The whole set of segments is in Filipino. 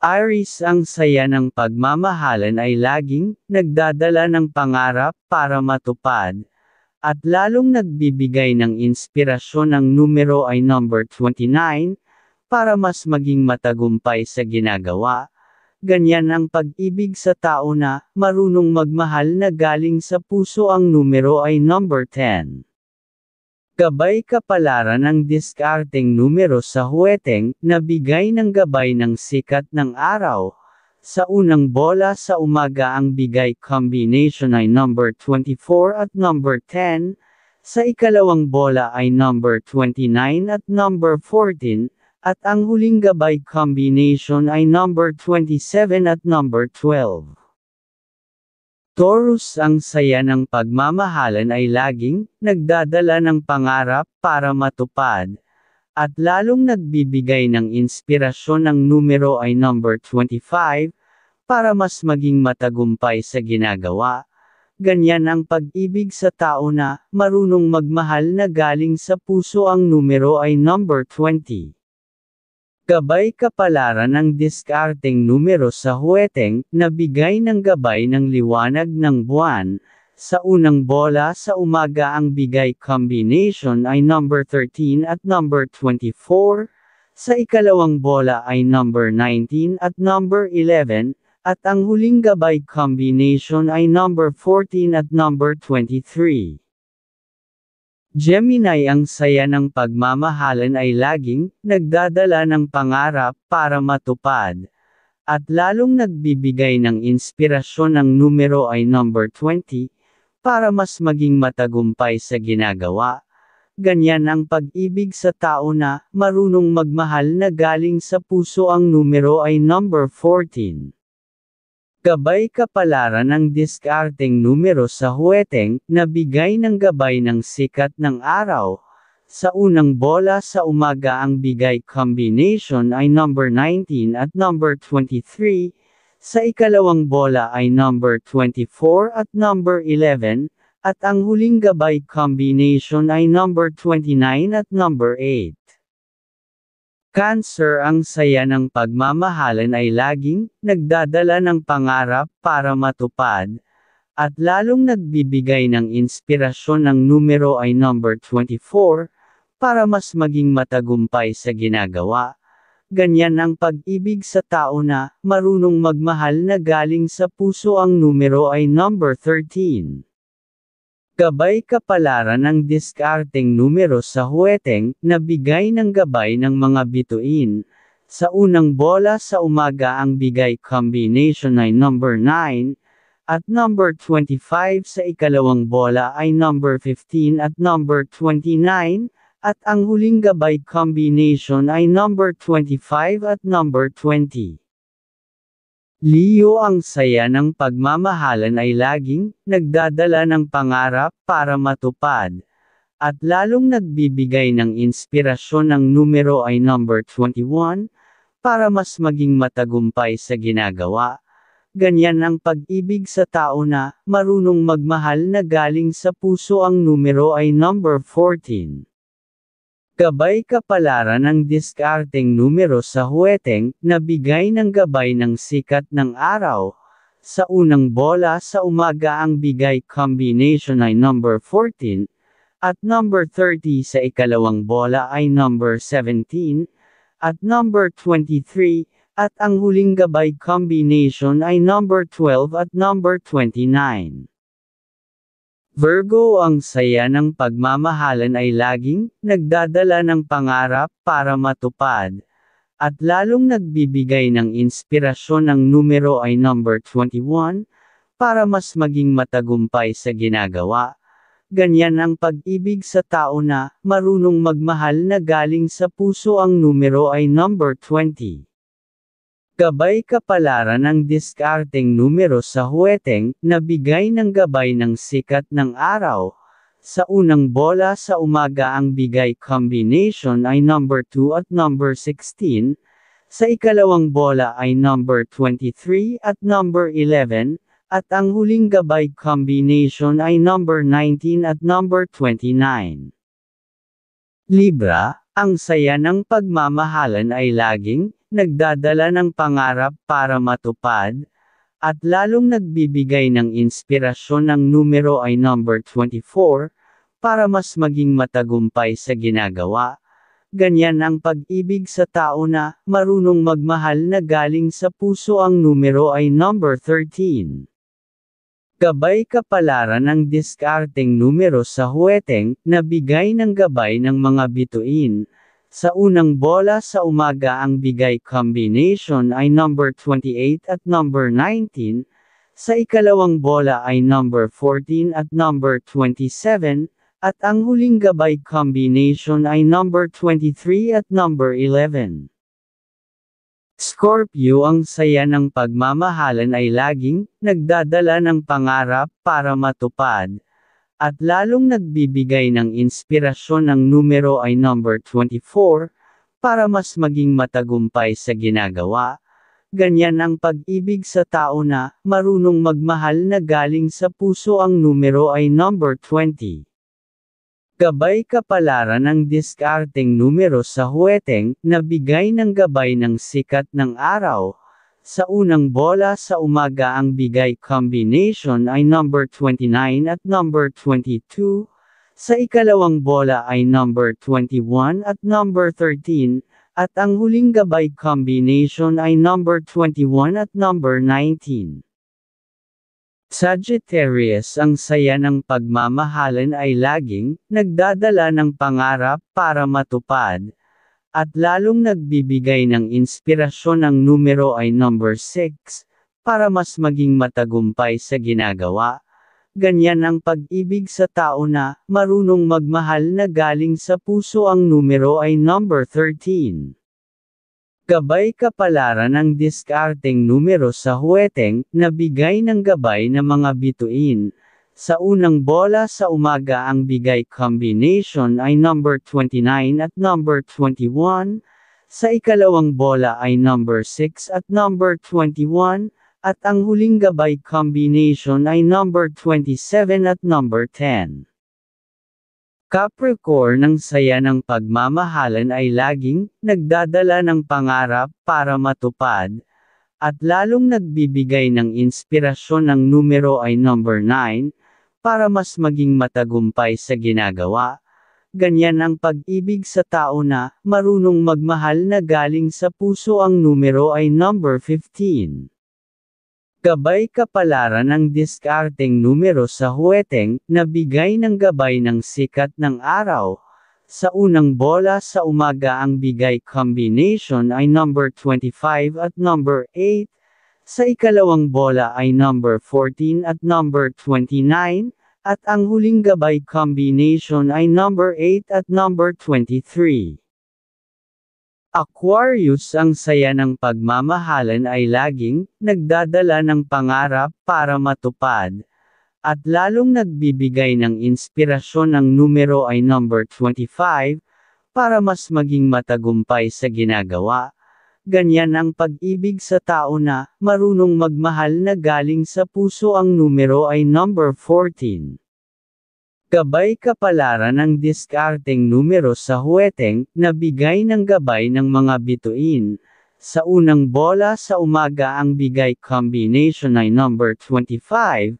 Aris ang saya ng pagmamahalan ay laging nagdadala ng pangarap para matupad, at lalong nagbibigay ng inspirasyon ang numero ay number 29, para mas maging matagumpay sa ginagawa. Ganyan ang pag-ibig sa tao na marunong magmahal na galing sa puso ang numero ay number 10. Gabay kapalaran ang diskarteng numero sa huweteng, nabigay bigay ng gabay ng sikat ng araw. Sa unang bola sa umaga ang bigay combination ay number 24 at number 10, sa ikalawang bola ay number 29 at number 14, at ang huling gabay combination ay number 27 at number 12. Taurus ang saya ng pagmamahalan ay laging nagdadala ng pangarap para matupad, at lalong nagbibigay ng inspirasyon ang numero ay number 25, para mas maging matagumpay sa ginagawa. Ganyan ang pag-ibig sa tao na marunong magmahal na galing sa puso ang numero ay number 20. Gabay kapalaran ng diskarteng numero sa huweteng, nabigay bigay ng gabay ng liwanag ng buwan. Sa unang bola sa umaga ang bigay combination ay number 13 at number 24, sa ikalawang bola ay number 19 at number 11, at ang huling gabay combination ay number 14 at number 23. Gemini ang saya ng pagmamahalan ay laging nagdadala ng pangarap para matupad. At lalong nagbibigay ng inspirasyon ang numero ay number 20, para mas maging matagumpay sa ginagawa. Ganyan ang pag-ibig sa tao na marunong magmahal na galing sa puso ang numero ay number 14. Gabay kapalaran ng diskarteng numero sa huweteng, na bigay ng gabay ng sikat ng araw. Sa unang bola sa umaga ang bigay combination ay number 19 at number 23, sa ikalawang bola ay number 24 at number 11, at ang huling gabay combination ay number 29 at number 8. Cancer ang saya ng pagmamahalan ay laging nagdadala ng pangarap para matupad, at lalong nagbibigay ng inspirasyon ng numero ay number 24, para mas maging matagumpay sa ginagawa. Ganyan ang pag-ibig sa tao na marunong magmahal na galing sa puso ang numero ay number 13. Gabay kapalaran ng diskarteng numero sa huweteng, na bigay ng gabay ng mga bituin. Sa unang bola sa umaga ang bigay combination ay number 9, at number 25 sa ikalawang bola ay number 15 at number 29, at ang huling gabay combination ay number 25 at number 20. Leo ang saya ng pagmamahalan ay laging nagdadala ng pangarap para matupad. At lalong nagbibigay ng inspirasyon ang numero ay number 21, para mas maging matagumpay sa ginagawa. Ganyan ang pag-ibig sa tao na marunong magmahal na galing sa puso ang numero ay number 14. Gabay kapalaran ang diskarteng numero sa huweteng, na bigay ng gabay ng sikat ng araw. Sa unang bola sa umaga ang bigay combination ay number 14, at number 30 sa ikalawang bola ay number 17, at number 23, at ang huling gabay combination ay number 12 at number 29. Virgo ang saya ng pagmamahalan ay laging nagdadala ng pangarap para matupad. At lalong nagbibigay ng inspirasyon ng numero ay number 21, para mas maging matagumpay sa ginagawa. Ganyan ang pag-ibig sa tao na marunong magmahal na galing sa puso ang numero ay number 20. Gabay kapalaran ng diskarteng numero sa huweteng, nabigay bigay ng gabay ng sikat ng araw. Sa unang bola sa umaga ang bigay combination ay number 2 at number 16, sa ikalawang bola ay number 23 at number 11, at ang huling gabay combination ay number 19 at number 29. Libra, ang saya ng pagmamahalan ay laging nagdadala ng pangarap para matupad, at lalong nagbibigay ng inspirasyon ng numero ay number 24, para mas maging matagumpay sa ginagawa. Ganyan ang pag-ibig sa tao na marunong magmahal na galing sa puso ang numero ay number 13. Gabay kapalaran ang diskarteng numero sa huweteng, na bigay ng gabay ng mga bituin. Sa unang bola sa umaga ang bigay combination ay number 28 at number 19, sa ikalawang bola ay number 14 at number 27, at ang huling gabay combination ay number 23 at number 11. Scorpio ang saya ng pagmamahalan ay laging nagdadala ng pangarap para matupad, at lalong nagbibigay ng inspirasyon ng numero ay number 24, para mas maging matagumpay sa ginagawa. Ganyan ang pag-ibig sa tao na marunong magmahal na galing sa puso ang numero ay number 20. Gabay kapalaran ng diskarteng numero sa huweteng, na bigay ng gabay ng sikat ng araw. Sa unang bola sa umaga ang bigay combination ay number 29 at number 22, sa ikalawang bola ay number 21 at number 13, at ang huling gabay combination ay number 21 at number 19. Sagittarius ang saya ng pagmamahalan ay laging nagdadala ng pangarap para matupad, at lalong nagbibigay ng inspirasyon ang numero ay number 6, para mas maging matagumpay sa ginagawa. Ganyan ang pag-ibig sa tao na marunong magmahal na galing sa puso ang numero ay number 13. Gabay kapalaran ang diskarteng numero sa huweteng, na bigay ng gabay na mga bituin. Sa unang bola sa umaga ang bigay combination ay number 29 at number 21, sa ikalawang bola ay number 6 at number 21, at ang huling gabay combination ay number 27 at number 10. Capricorn ang saya ng pagmamahalan ay laging nagdadala ng pangarap para matupad, at lalong nagbibigay ng inspirasyon ng numero ay number 9, para mas maging matagumpay sa ginagawa. Ganyan ang pag-ibig sa tao na marunong magmahal na galing sa puso ang numero ay number 15. Gabay kapalaran ng diskarteng numero sa huweteng, na bigay ng gabay ng sikat ng araw. Sa unang bola sa umaga ang bigay combination ay number 25 at number 8, sa ikalawang bola ay number 14 at number 29, at ang huling gabay combination ay number 8 at number 23. Aquarius ang saya ng pagmamahalan ay laging nagdadala ng pangarap para matupad. At lalong nagbibigay ng inspirasyon ang numero ay number 25, para mas maging matagumpay sa ginagawa. Ganyan ang pag-ibig sa tao na marunong magmahal na galing sa puso ang numero ay number 14. Gabay kapalaran ang diskarteng numero sa huweteng, na bigay ng gabay ng mga bituin. Sa unang bola sa umaga ang bigay combination ay number 25,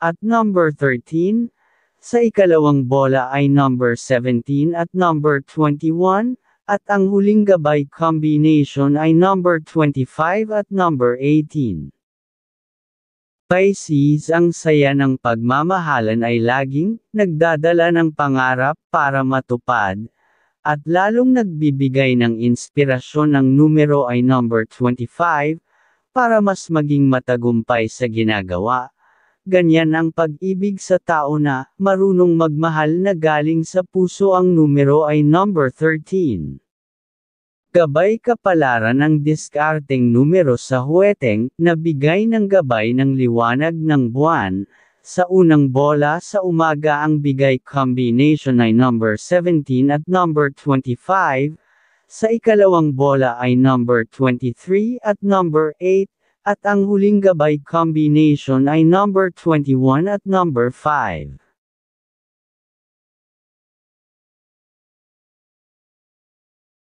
at number 13, sa ikalawang bola ay number 17 at number 21, at ang huling gabay combination ay number 25 at number 18. Pisces ang saya ng pagmamahalan ay laging nagdadala ng pangarap para matupad, at lalong nagbibigay ng inspirasyon ng numero ay number 25, para mas maging matagumpay sa ginagawa. Ganyan ang pag-ibig sa tao na marunong magmahal na galing sa puso ang numero ay number 13. Gabay kapalaran ang diskarteng numero sa huweteng, nabigay bigay ng gabay ng liwanag ng buwan. Sa unang bola sa umaga ang bigay combination ay number 17 at number 25, sa ikalawang bola ay number 23 at number 8, at ang huling gabay combination ay number 21 at number 5.